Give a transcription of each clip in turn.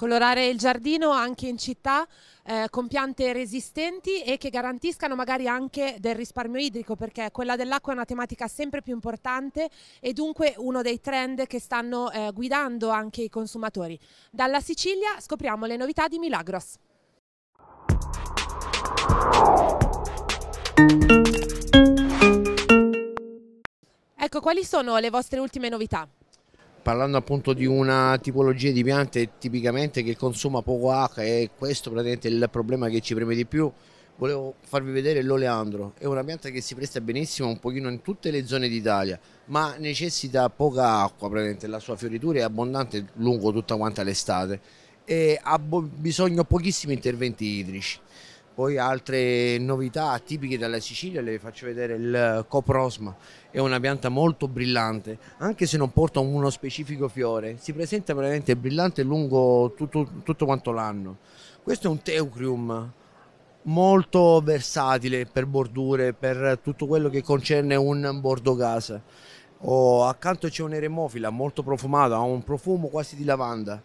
colorare il giardino anche in città eh, con piante resistenti e che garantiscano magari anche del risparmio idrico perché quella dell'acqua è una tematica sempre più importante e dunque uno dei trend che stanno eh, guidando anche i consumatori. Dalla Sicilia scopriamo le novità di Milagros. Ecco, quali sono le vostre ultime novità? parlando appunto di una tipologia di piante tipicamente che consuma poco acqua e questo praticamente è il problema che ci preme di più volevo farvi vedere l'oleandro è una pianta che si presta benissimo un pochino in tutte le zone d'Italia ma necessita poca acqua praticamente la sua fioritura è abbondante lungo tutta quanta l'estate e ha bisogno di pochissimi interventi idrici poi altre novità tipiche della Sicilia, le faccio vedere il coprosma, è una pianta molto brillante, anche se non porta uno specifico fiore, si presenta veramente brillante lungo tutto, tutto quanto l'anno. Questo è un teucrium, molto versatile per bordure, per tutto quello che concerne un bordo casa. Oh, accanto c'è un'eremofila molto profumata, ha un profumo quasi di lavanda.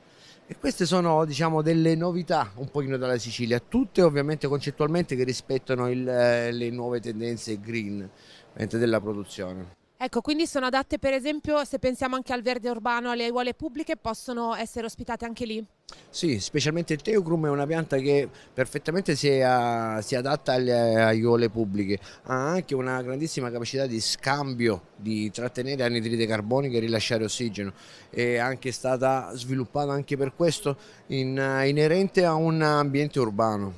E queste sono diciamo, delle novità un pochino dalla Sicilia, tutte ovviamente concettualmente che rispettano il, eh, le nuove tendenze green della produzione. Ecco, quindi sono adatte per esempio, se pensiamo anche al verde urbano, alle aiuole pubbliche, possono essere ospitate anche lì? Sì, specialmente il teucrum è una pianta che perfettamente si, è, si adatta alle aiuole pubbliche, ha anche una grandissima capacità di scambio, di trattenere anidride carbonica e rilasciare ossigeno, è anche stata sviluppata anche per questo in, inerente a un ambiente urbano.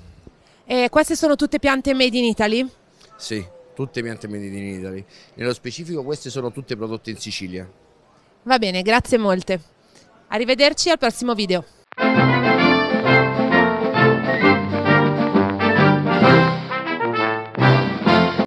E queste sono tutte piante made in Italy? Sì tutte piante made in Italy. Nello specifico queste sono tutte prodotte in Sicilia. Va bene, grazie molte. Arrivederci al prossimo video.